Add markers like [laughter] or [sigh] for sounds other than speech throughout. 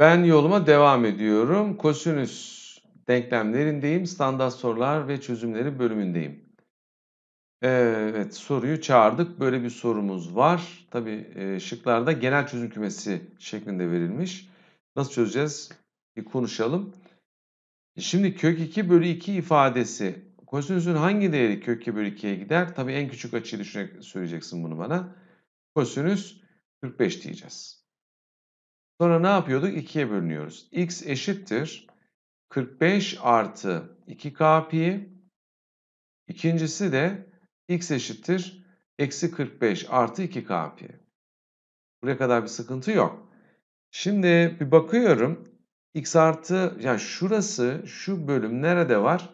Ben yoluma devam ediyorum. Kosinüs denklemlerindeyim. Standart sorular ve çözümleri bölümündeyim. Evet soruyu çağırdık. Böyle bir sorumuz var. Tabi e, şıklarda genel çözüm kümesi şeklinde verilmiş. Nasıl çözeceğiz? Bir konuşalım. Şimdi kök 2 bölü 2 ifadesi. Kosinüsün hangi değeri kök 2 bölü 2'ye gider? Tabi en küçük açıyı düşünerek söyleyeceksin bunu bana. Kosinüs 45 diyeceğiz. Sonra ne yapıyorduk? 2'ye bölünüyoruz. x eşittir 45 artı 2k pi. İkincisi de x eşittir eksi 45 artı 2k pi. Buraya kadar bir sıkıntı yok. Şimdi bir bakıyorum. x artı, yani şurası, şu bölüm nerede var?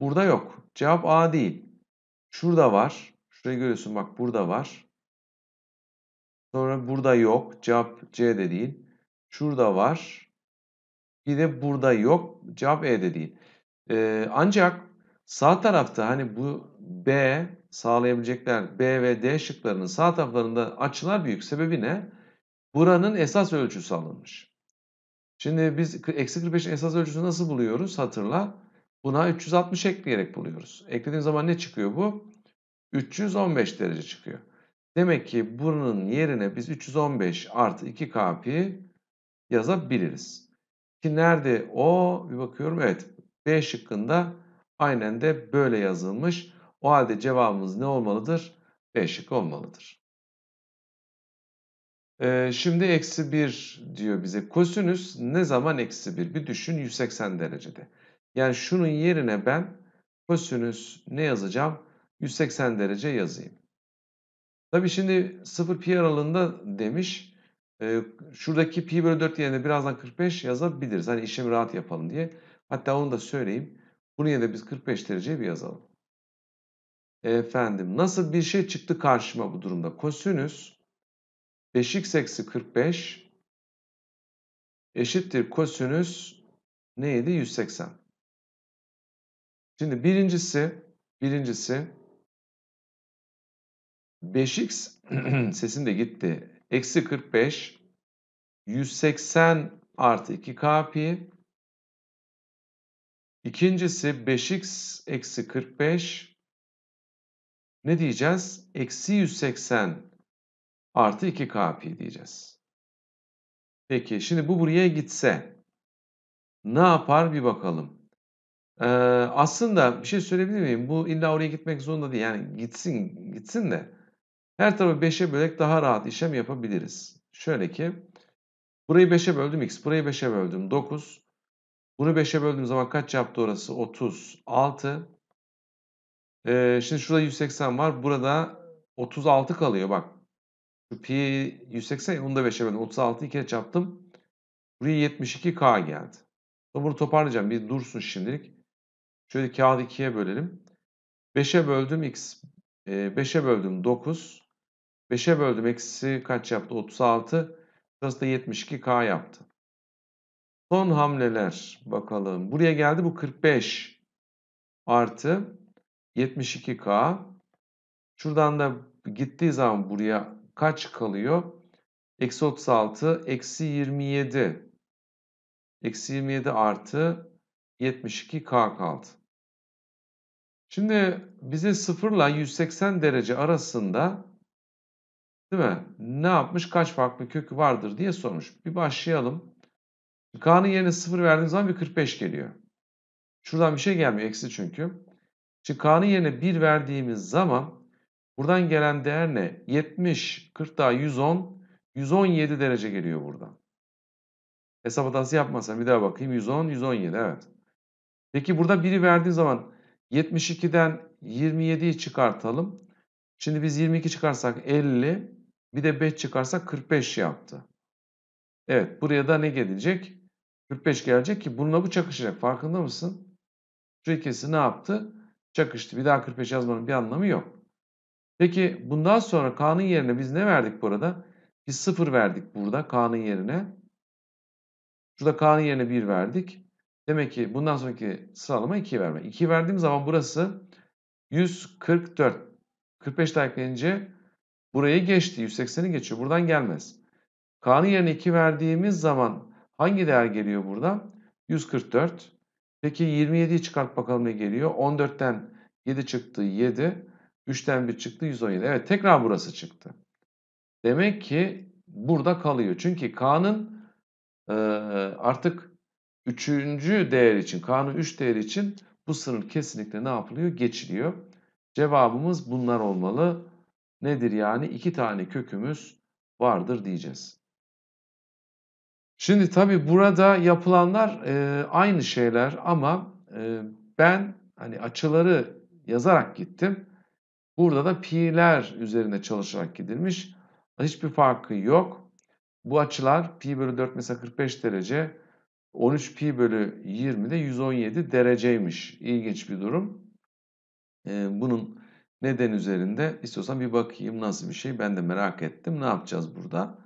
Burada yok. Cevap A değil. Şurada var. Şurayı görüyorsun bak burada var. Sonra burada yok. Cevap C de değil. Şurada var. Bir de burada yok. Cevap E'de değil. Ee, ancak sağ tarafta hani bu B sağlayabilecekler B ve D şıklarının sağ taraflarında açılar büyük. Sebebi ne? Buranın esas ölçüsü alınmış. Şimdi biz eksi 45'in esas ölçüsü nasıl buluyoruz? Hatırla. Buna 360 ekleyerek buluyoruz. Eklediğim zaman ne çıkıyor bu? 315 derece çıkıyor. Demek ki buranın yerine biz 315 artı 2 kp yazabiliriz. Ki nerede o? Bir bakıyorum evet B şıkkında aynen de böyle yazılmış. O halde cevabımız ne olmalıdır? B şıkkı olmalıdır. Ee, şimdi eksi 1 diyor bize. Kosinüs ne zaman eksi 1? Bir düşün 180 derecede. Yani şunun yerine ben kosinüs ne yazacağım? 180 derece yazayım. Tabi şimdi 0 pi aralığında demiş. E, şuradaki pi bölü 4 yerine birazdan 45 yazabiliriz. Hani işlemi rahat yapalım diye. Hatta onu da söyleyeyim. Bunu yerine biz 45 dereceyi bir yazalım. Efendim nasıl bir şey çıktı karşıma bu durumda? Kosinüs 5x eksi 45 eşittir kosinüs neydi? 180. Şimdi birincisi birincisi 5x [clears throat] sesim de gitti eksi 45 180 artı 2k pi. İkincisi 5x eksi 45 ne diyeceğiz? Eksi 180 artı 2k pi diyeceğiz. Peki şimdi bu buraya gitse ne yapar bir bakalım. Ee, aslında bir şey söyleyebilir miyim? Bu illa oraya gitmek zorunda değil. Yani gitsin gitsin de her tarafı 5'e bölerek daha rahat işlem yapabiliriz. Şöyle ki burayı 5'e böldüm x, burayı 5'e böldüm 9. Bunu 5'e böldüğüm zaman kaç yaptı orası? 36. Ee, şimdi şurada 180 var. Burada 36 kalıyor bak. Şu pi 180 onu da 5'e böldüm. 36 kere çarptım. Buraya 72k geldi. Bunu toparlayacağım. Bir dursun şimdilik. Şöyle kağıdı 2'ye bölelim. 5'e böldüm x. 5'e ee, böldüm 9. 5'e böldüm. Eksi kaç yaptı? 36. Burası da 72K yaptı. Son hamleler bakalım. Buraya geldi bu 45 artı 72K. Şuradan da gittiği zaman buraya kaç kalıyor? Eksi 36, eksi 27. Eksi 27 artı 72K kaldı. Şimdi bize sıfırla 180 derece arasında Değil mi? Ne yapmış? Kaç farklı kökü vardır diye sormuş. Bir başlayalım. K'nın yerine 0 verdiğim zaman bir 45 geliyor. Şuradan bir şey gelmiyor. Eksi çünkü. Şimdi K'nın yerine 1 verdiğimiz zaman buradan gelen değer ne? 70, 40 daha 110, 117 derece geliyor buradan. Hesap hatası yapmasam bir daha bakayım. 110, 117 evet. Peki burada 1'i verdiğim zaman 72'den 27'yi çıkartalım. Şimdi biz 22 çıkarsak 50, bir de 5 çıkarsa 45 yaptı. Evet buraya da ne gelecek? 45 gelecek ki bununla bu çakışacak. Farkında mısın? Şu ikisi ne yaptı? Çakıştı. Bir daha 45 yazmanın bir anlamı yok. Peki bundan sonra K'nın yerine biz ne verdik burada? Biz 0 verdik burada K'nın yerine. Şurada K'nın yerine 1 verdik. Demek ki bundan sonraki sıralama 2 verme. 2 verdiğim zaman burası 144. 45 daha eklenince Buraya geçti. 180'i geçiyor. Buradan gelmez. K'nın yerine 2 verdiğimiz zaman hangi değer geliyor burada? 144. Peki 27'yi çıkart bakalım ne geliyor? 14'ten 7 çıktı 7. 3'ten 1 çıktı 117. Evet tekrar burası çıktı. Demek ki burada kalıyor. Çünkü K'nın e, artık 3. değer için, K'nın 3 değeri için bu sınır kesinlikle ne yapılıyor? Geçiliyor. Cevabımız bunlar olmalı nedir yani? iki tane kökümüz vardır diyeceğiz. Şimdi tabii burada yapılanlar e, aynı şeyler ama e, ben hani açıları yazarak gittim. Burada da pi'ler üzerine çalışarak gidilmiş. Hiçbir farkı yok. Bu açılar pi bölü 4 mesela 45 derece. 13 pi bölü 20 de 117 dereceymiş. İlginç bir durum. Bunun neden üzerinde istiyorsan bir bakayım nasıl bir şey. Ben de merak ettim. Ne yapacağız burada?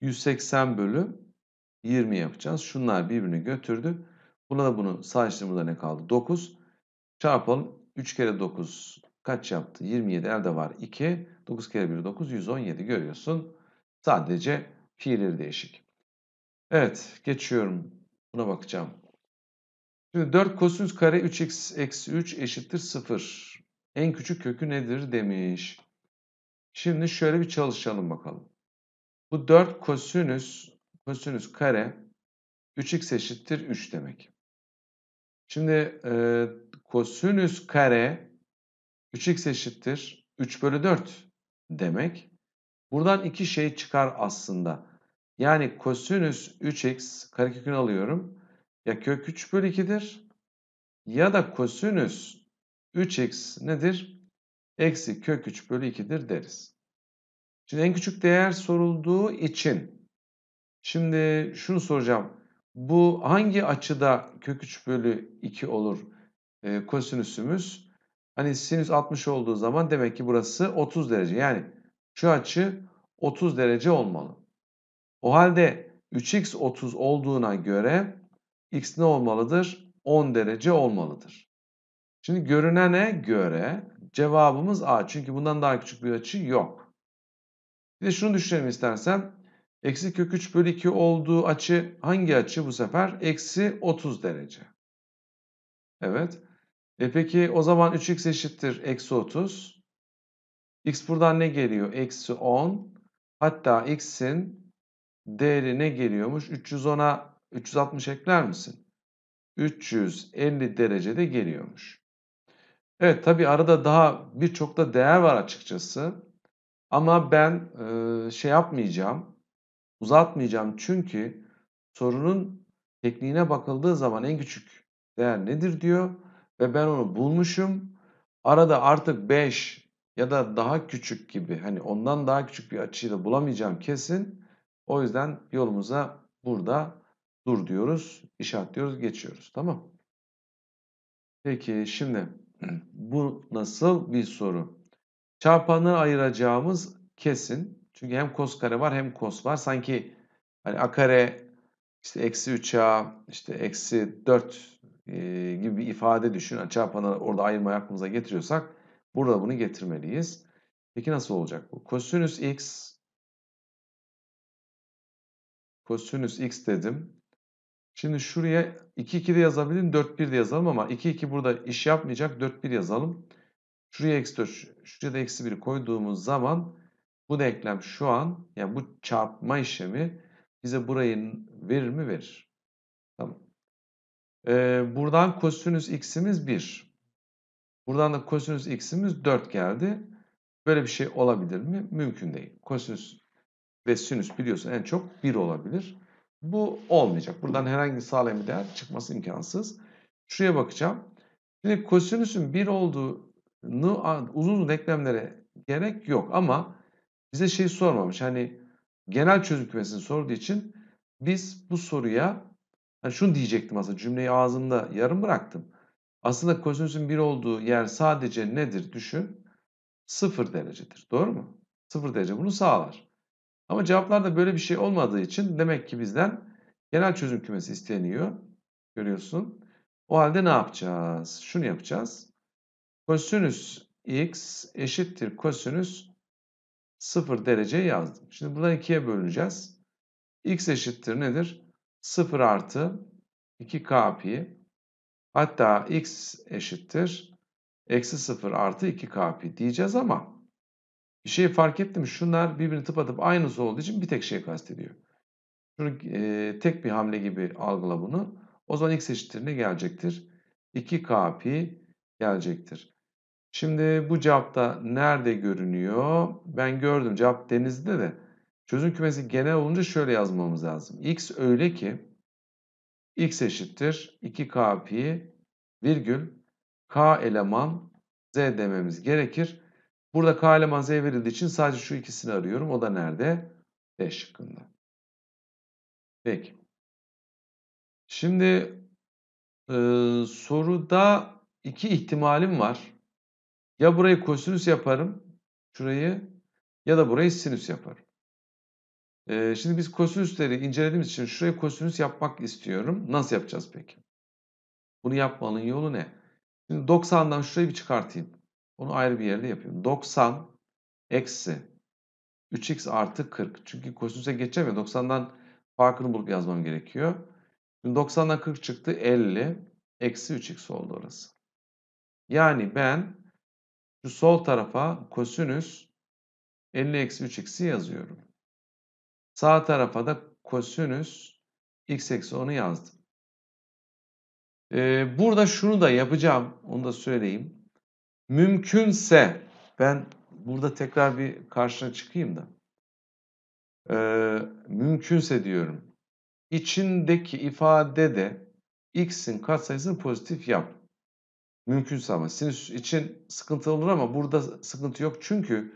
180 bölü 20 yapacağız. Şunlar birbirini götürdü. Buna da bunu sağ ne kaldı? 9. Çarpalım. 3 kere 9 kaç yaptı? 27 elde var 2. 9 kere 1 9 117 görüyorsun. Sadece pi'leri değişik. Evet geçiyorum. Buna bakacağım. Şimdi 4 kosinüs kare 3x eksi 3 eşittir 0 en küçük kökü nedir demiş. Şimdi şöyle bir çalışalım bakalım. Bu 4 kosinüs, kosinüs kare 3x eşittir 3 demek. Şimdi e, kosinüs kare 3x eşittir 3 bölü 4 demek. Buradan iki şey çıkar aslında. Yani kosinüs 3x karekökünü alıyorum. Ya kök 3 bölü 2'dir ya da kosinüs 3x nedir? Eksi kök 3 bölü 2'dir deriz. Şimdi en küçük değer sorulduğu için şimdi şunu soracağım. Bu hangi açıda kök 3 bölü 2 olur e, kosinüsümüz? Hani sinüs 60 olduğu zaman demek ki burası 30 derece. Yani şu açı 30 derece olmalı. O halde 3x 30 olduğuna göre x ne olmalıdır? 10 derece olmalıdır. Şimdi görünene göre cevabımız A. Çünkü bundan daha küçük bir açı yok. Bir de şunu düşünelim istersen. Eksi kök 3 bölü 2 olduğu açı hangi açı bu sefer? Eksi 30 derece. Evet. E peki o zaman 3x eşittir eksi 30. X buradan ne geliyor? Eksi 10. Hatta x'in değeri ne geliyormuş? 310'a 360 ekler misin? 350 derecede geliyormuş. Evet tabi arada daha birçok da değer var açıkçası. Ama ben e, şey yapmayacağım, uzatmayacağım çünkü sorunun tekniğine bakıldığı zaman en küçük değer nedir diyor ve ben onu bulmuşum. Arada artık 5 ya da daha küçük gibi hani ondan daha küçük bir açıyı da bulamayacağım kesin. O yüzden yolumuza burada dur diyoruz, işaretliyoruz, geçiyoruz. Tamam. Peki şimdi bu nasıl bir soru? Çarpanı ayıracağımız kesin. Çünkü hem kos kare var hem kos var. Sanki hani a kare işte eksi 3a işte eksi 4 e, gibi bir ifade düşün. Yani çarpanı orada ayırma aklımıza getiriyorsak burada bunu getirmeliyiz. Peki nasıl olacak bu? Kosinüs x kosinüs x dedim. Şimdi şuraya 2-2 de yazabilirim, 4-1 de yazalım ama 2-2 burada iş yapmayacak, 4-1 yazalım. Şuraya eksi 4, şuraya da eksi 1 koyduğumuz zaman bu denklem şu an, yani bu çarpma işlemi bize burayı verir mi? Verir. Tamam. Ee, buradan kosinüs x'imiz 1. Buradan da kosinüs x'imiz 4 geldi. Böyle bir şey olabilir mi? Mümkün değil. Kosinüs ve sinüs biliyorsun en çok 1 olabilir. Bu olmayacak. Buradan herhangi sağlam bir değer çıkması imkansız. Şuraya bakacağım. Şimdi kosinüsün 1 olduğunu uzun uzun eklemlere gerek yok ama bize şey sormamış. Hani genel çözüm kümesini sorduğu için biz bu soruya hani şunu diyecektim aslında cümleyi ağzımda yarım bıraktım. Aslında kosinüsün 1 olduğu yer sadece nedir düşün? 0 derecedir. Doğru mu? 0 derece bunu sağlar. Ama cevaplarda böyle bir şey olmadığı için demek ki bizden genel çözüm kümesi isteniyor. Görüyorsun. O halde ne yapacağız? Şunu yapacağız. Kosinüs x eşittir kosinüs 0 derece yazdım. Şimdi buradan ikiye böleceğiz. x eşittir nedir? 0 artı 2k pi. Hatta x eşittir eksi 0 artı 2k pi diyeceğiz ama bir şey fark ettim. Şunlar birbirini tıpatıp aynısı olduğu için bir tek şey kastediyor. Şunu e, tek bir hamle gibi algıla bunu. O zaman x eşittir ne gelecektir? 2k pi gelecektir. Şimdi bu cevapta nerede görünüyor? Ben gördüm cevap denizde de. Çözüm kümesi genel olunca şöyle yazmamız lazım. x öyle ki x eşittir 2k pi virgül k eleman z dememiz gerekir. Burada K ile malzeme verildiği için sadece şu ikisini arıyorum. O da nerede? D şıkkında. Peki. Şimdi e, soruda iki ihtimalim var. Ya burayı kosinüs yaparım. Şurayı ya da burayı sinüs yaparım. Ee, şimdi biz kosinüsleri incelediğimiz için şurayı kosinüs yapmak istiyorum. Nasıl yapacağız peki? Bunu yapmanın yolu ne? Şimdi 90'dan şurayı bir çıkartayım. Onu ayrı bir yerde yapıyorum. 90 eksi 3x artı 40. Çünkü kosinüse geçeceğim ya 90'dan farkını bulup yazmam gerekiyor. Şimdi 90'dan 40 çıktı 50 eksi 3x oldu orası. Yani ben şu sol tarafa kosinüs 50 eksi 3x'i yazıyorum. Sağ tarafa da kosinüs x eksi 10'u yazdım. Ee, burada şunu da yapacağım. Onu da söyleyeyim mümkünse ben burada tekrar bir karşına çıkayım da ee, mümkünse diyorum içindeki ifade de x'in katsayısını pozitif yap. Mümkünse ama sinüs için sıkıntı olur ama burada sıkıntı yok. Çünkü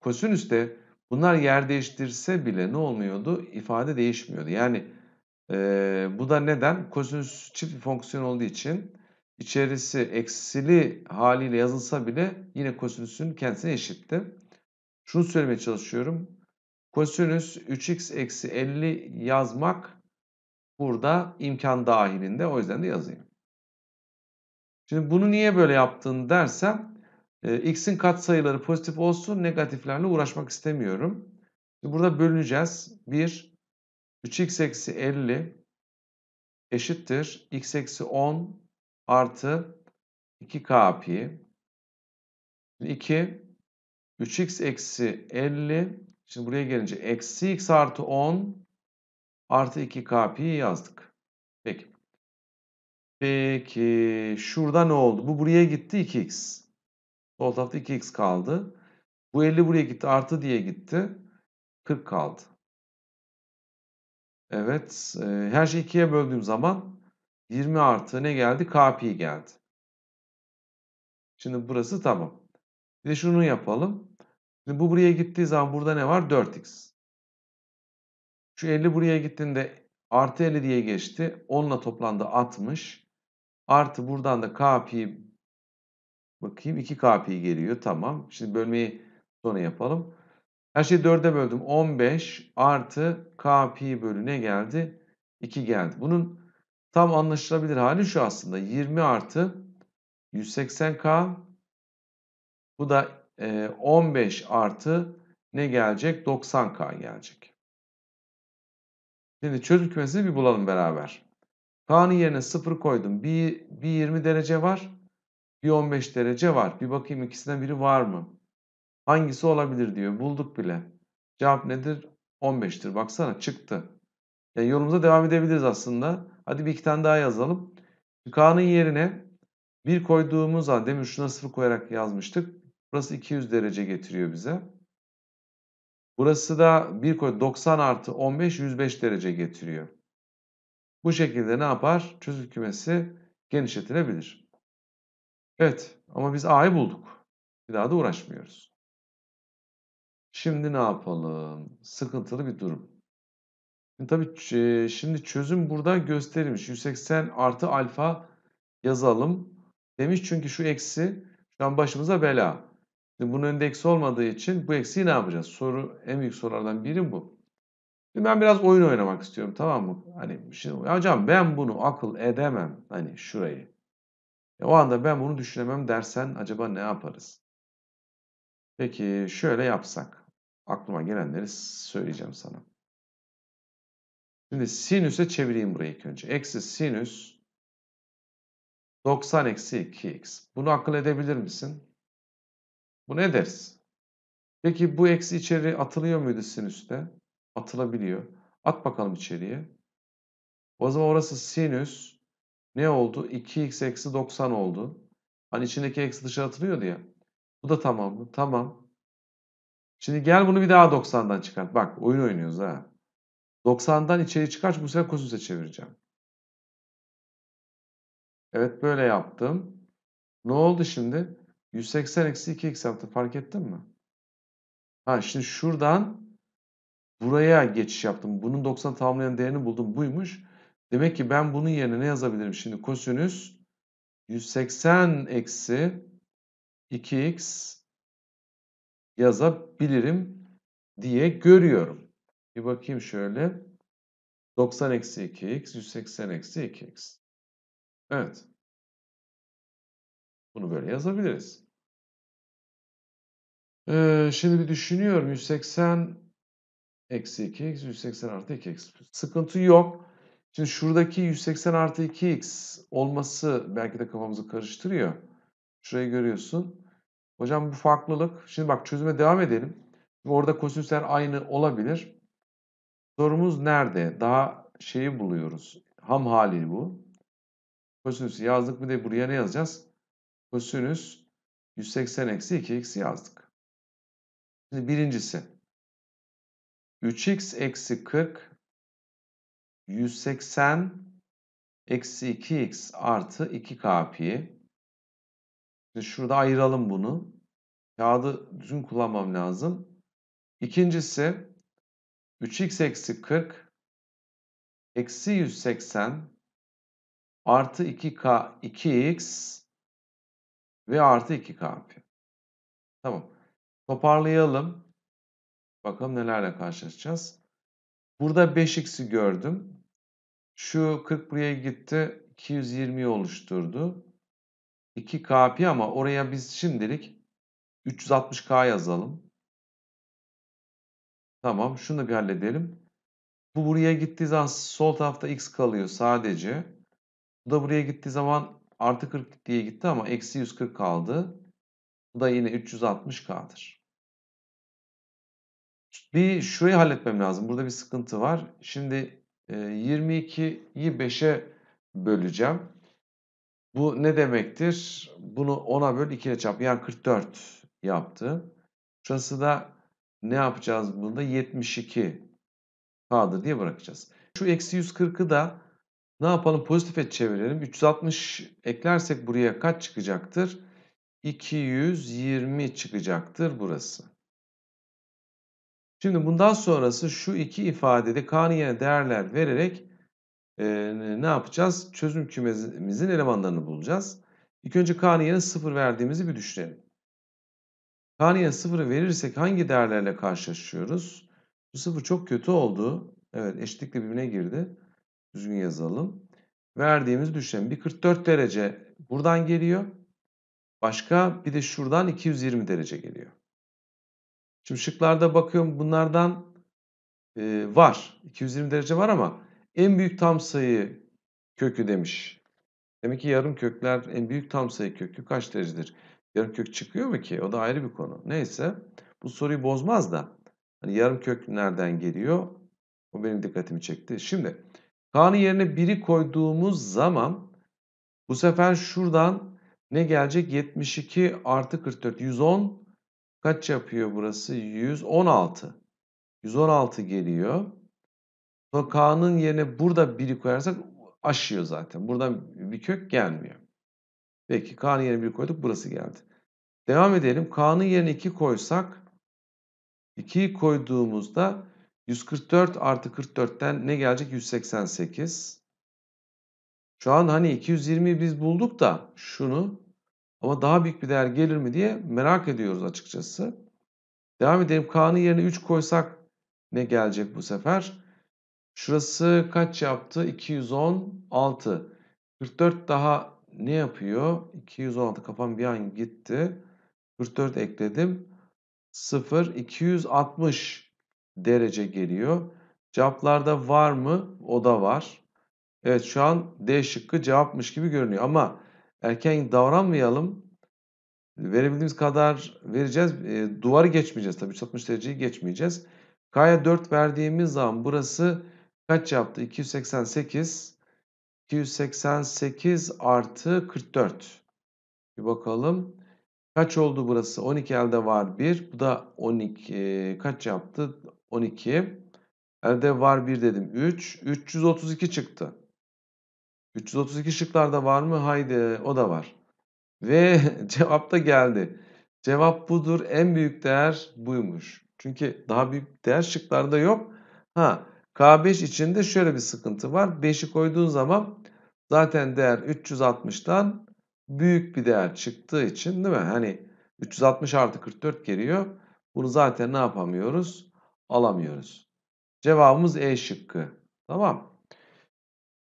kosinüste bunlar yer değiştirse bile ne olmuyordu? İfade değişmiyordu. Yani e, bu da neden? Kosinüs çift bir fonksiyon olduğu için içerisi eksili haliyle yazılsa bile yine kosinüsün kendisine eşitti. Şunu söylemeye çalışıyorum. Kosinüs 3x eksi 50 yazmak burada imkan dahilinde. O yüzden de yazayım. Şimdi bunu niye böyle yaptın dersem e, x'in katsayıları pozitif olsun negatiflerle uğraşmak istemiyorum. burada bölüneceğiz. 1 3x eksi 50 eşittir x eksi 10 artı 2k pi. 2 3x eksi 50 şimdi buraya gelince eksi x artı 10 artı 2k pi yazdık. Peki. Peki şurada ne oldu? Bu buraya gitti 2x. Sol tarafta 2x kaldı. Bu 50 buraya gitti artı diye gitti. 40 kaldı. Evet. E, her şeyi 2'ye böldüğüm zaman 20 artı ne geldi? Kp geldi. Şimdi burası tamam. Bir de şunu yapalım. Şimdi bu buraya gittiği zaman burada ne var? 4x. Şu 50 buraya gittiğinde artı 50 diye geçti. 10 ile toplandı 60. Artı buradan da kp bakayım 2 kp geliyor. Tamam. Şimdi bölmeyi sonra yapalım. Her şeyi 4'e böldüm. 15 artı kp bölü ne geldi? 2 geldi. Bunun Tam anlaşılabilir hali şu aslında. 20 artı 180K bu da 15 e, artı ne gelecek? 90K gelecek. Şimdi çözüm kümesini bir bulalım beraber. K'nın yerine 0 koydum. Bir, bir 20 derece var. Bir 15 derece var. Bir bakayım ikisinden biri var mı? Hangisi olabilir diyor. Bulduk bile. Cevap nedir? 15'tir. Baksana çıktı. Yani yolumuza devam edebiliriz aslında. Hadi bir iki tane daha yazalım. K'nın yerine bir koyduğumuz an demin şuna sıfır koyarak yazmıştık. Burası 200 derece getiriyor bize. Burası da bir koy 90 artı 15 105 derece getiriyor. Bu şekilde ne yapar? Çözüm kümesi genişletilebilir. Evet ama biz A'yı bulduk. Bir daha da uğraşmıyoruz. Şimdi ne yapalım? Sıkıntılı bir durum. E, tabii e, şimdi çözüm burada gösterilmiş. 180 artı alfa yazalım demiş. Çünkü şu eksi şu an başımıza bela. Şimdi bunun önünde eksi olmadığı için bu eksiyi ne yapacağız? Soru en büyük sorulardan biri bu. Şimdi ben biraz oyun oynamak istiyorum tamam mı? Hani şimdi hocam ben bunu akıl edemem. Hani şurayı. E, o anda ben bunu düşünemem dersen acaba ne yaparız? Peki şöyle yapsak. Aklıma gelenleri söyleyeceğim sana. Şimdi sinüse çevireyim burayı ilk önce. Eksi sinüs 90 eksi 2x. Bunu akıl edebilir misin? Bu ne deriz? Peki bu eksi içeri atılıyor muydu sinüste? Atılabiliyor. At bakalım içeriye. O zaman orası sinüs ne oldu? 2x eksi 90 oldu. Hani içindeki eksi dışarı atılıyordu ya. Bu da tamam mı? Tamam. Şimdi gel bunu bir daha 90'dan çıkart. Bak oyun oynuyoruz ha. 90'dan içeri çıkar bu sefer kosinüse çevireceğim. Evet böyle yaptım. Ne oldu şimdi? 180 eksi 2 x yaptı fark ettin mi? Ha şimdi şuradan buraya geçiş yaptım. Bunun 90 tamamlayan değerini buldum buymuş. Demek ki ben bunun yerine ne yazabilirim şimdi? Kosinüs 180 eksi 2x yazabilirim diye görüyorum. Bir bakayım şöyle. 90 eksi 2x, 180 eksi 2x. Evet. Bunu böyle yazabiliriz. Ee, şimdi bir düşünüyorum. 180 eksi 2x, 180 artı 2x. Sıkıntı yok. Şimdi şuradaki 180 artı 2x olması belki de kafamızı karıştırıyor. Şurayı görüyorsun. Hocam bu farklılık. Şimdi bak çözüme devam edelim. Şimdi orada kosinüsler aynı olabilir. Sorumuz nerede? Daha şeyi buluyoruz. Ham hali bu. Kosinüsü yazdık. Bir de buraya ne yazacağız? Kosinüs 180 eksi 2x yazdık. Şimdi birincisi. 3x eksi 40 180 eksi 2x artı 2k pi. Şimdi şurada ayıralım bunu. Kağıdı düzgün kullanmam lazım. İkincisi 3x eksi 40 eksi 180 artı 2k 2x ve artı 2k yapıyor. Tamam. Toparlayalım. Bakalım nelerle karşılaşacağız. Burada 5x'i gördüm. Şu 40 buraya gitti. 220 oluşturdu. 2 KP ama oraya biz şimdilik 360K yazalım. Tamam şunu bir halledelim. Bu buraya gittiği zaman sol tarafta x kalıyor sadece. Bu da buraya gittiği zaman artı 40 diye gitti ama eksi 140 kaldı. Bu da yine 360k'dır. Bir şurayı halletmem lazım. Burada bir sıkıntı var. Şimdi 22'yi e, 5'e böleceğim. Bu ne demektir? Bunu 10'a böl 2'ye çarp. Yani 44 yaptı. Şurası da ne yapacağız bunda? 72 K'dır diye bırakacağız. Şu eksi 140'ı da ne yapalım? pozitif et çevirelim. 360 eklersek buraya kaç çıkacaktır? 220 çıkacaktır burası. Şimdi bundan sonrası şu iki ifadede K'nın yerine değerler vererek e, ne yapacağız? Çözüm kümemizin elemanlarını bulacağız. İlk önce K'nın yerine 0 verdiğimizi bir düşünelim. Taneye sıfırı verirsek hangi değerlerle karşılaşıyoruz? Bu sıfır çok kötü oldu. Evet eşitlikle birbirine girdi. Düzgün yazalım. Verdiğimiz düşen bir 44 derece buradan geliyor. Başka bir de şuradan 220 derece geliyor. Şimdi şıklarda bakıyorum bunlardan e, var. 220 derece var ama en büyük tam sayı kökü demiş. Demek ki yarım kökler en büyük tam sayı kökü kaç derecedir? Yarım kök çıkıyor mu ki? O da ayrı bir konu. Neyse bu soruyu bozmaz da hani yarım kök nereden geliyor? O benim dikkatimi çekti. Şimdi K'nın yerine 1'i koyduğumuz zaman bu sefer şuradan ne gelecek? 72 artı 44. 110 kaç yapıyor burası? 116. 116 geliyor. Sonra K'nın yerine burada 1'i koyarsak aşıyor zaten. Buradan bir kök gelmiyor. Peki K'nın yerine 1 koyduk burası geldi. Devam edelim. K'nın yerine 2 koysak 2'yi koyduğumuzda 144 artı 44'ten ne gelecek? 188. Şu an hani 220 biz bulduk da şunu ama daha büyük bir değer gelir mi diye merak ediyoruz açıkçası. Devam edelim. K'nın yerine 3 koysak ne gelecek bu sefer? Şurası kaç yaptı? 216. 44 daha ne yapıyor? 216 kafam bir an gitti. 44 ekledim. 0, 260 derece geliyor. Cevaplarda var mı? O da var. Evet şu an D şıkkı cevapmış gibi görünüyor ama erken davranmayalım. Verebildiğimiz kadar vereceğiz. E, duvarı geçmeyeceğiz tabii. 360 dereceyi geçmeyeceğiz. K'ya 4 verdiğimiz zaman burası kaç yaptı? 288. 288 artı 44. Bir bakalım. Kaç oldu burası? 12 elde var 1. Bu da 12. Ee, kaç yaptı? 12. Elde var 1 dedim. 3. 332 çıktı. 332 şıklarda var mı? Haydi o da var. Ve [laughs] cevap da geldi. Cevap budur. En büyük değer buymuş. Çünkü daha büyük değer şıklarda yok. Ha K5 içinde şöyle bir sıkıntı var. 5'i koyduğun zaman zaten değer 360'tan büyük bir değer çıktığı için değil mi? Hani 360 artı 44 geliyor. Bunu zaten ne yapamıyoruz? Alamıyoruz. Cevabımız E şıkkı. Tamam.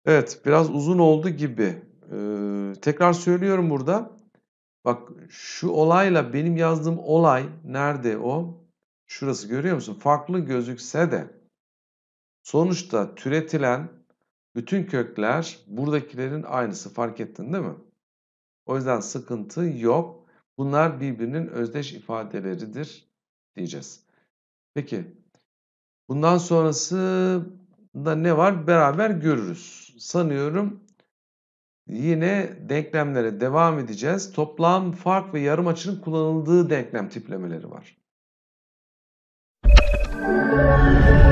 Evet biraz uzun oldu gibi. Ee, tekrar söylüyorum burada. Bak şu olayla benim yazdığım olay nerede o? Şurası görüyor musun? Farklı gözükse de Sonuçta türetilen bütün kökler buradakilerin aynısı fark ettin değil mi? O yüzden sıkıntı yok. Bunlar birbirinin özdeş ifadeleridir diyeceğiz. Peki bundan sonrası da ne var beraber görürüz. Sanıyorum yine denklemlere devam edeceğiz. Toplam, fark ve yarım açının kullanıldığı denklem tiplemeleri var. Müzik